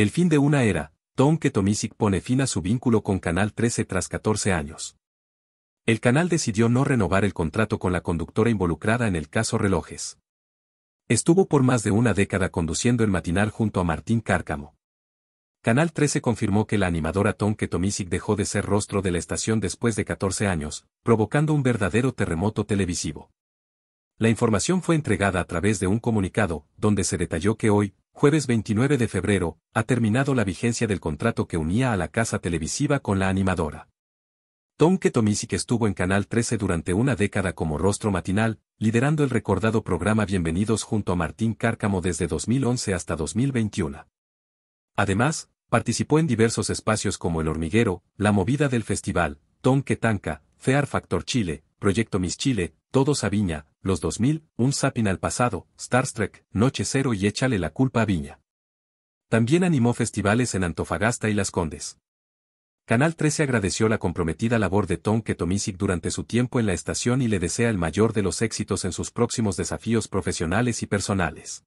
El fin de una era, Tom Ketomisic pone fin a su vínculo con Canal 13 tras 14 años. El canal decidió no renovar el contrato con la conductora involucrada en el caso Relojes. Estuvo por más de una década conduciendo el matinal junto a Martín Cárcamo. Canal 13 confirmó que la animadora Tom Ketomisic dejó de ser rostro de la estación después de 14 años, provocando un verdadero terremoto televisivo. La información fue entregada a través de un comunicado, donde se detalló que hoy, jueves 29 de febrero, ha terminado la vigencia del contrato que unía a la casa televisiva con la animadora. Tom que estuvo en Canal 13 durante una década como rostro matinal, liderando el recordado programa Bienvenidos junto a Martín Cárcamo desde 2011 hasta 2021. Además, participó en diversos espacios como El Hormiguero, La Movida del Festival, Tom Tanca, Fear Factor Chile, Proyecto Miss Chile, todos a Viña, los 2000, un sapin al pasado, Star Trek, Noche Cero y échale la culpa a Viña. También animó festivales en Antofagasta y Las Condes. Canal 13 agradeció la comprometida labor de Tom Ketomisic durante su tiempo en la estación y le desea el mayor de los éxitos en sus próximos desafíos profesionales y personales.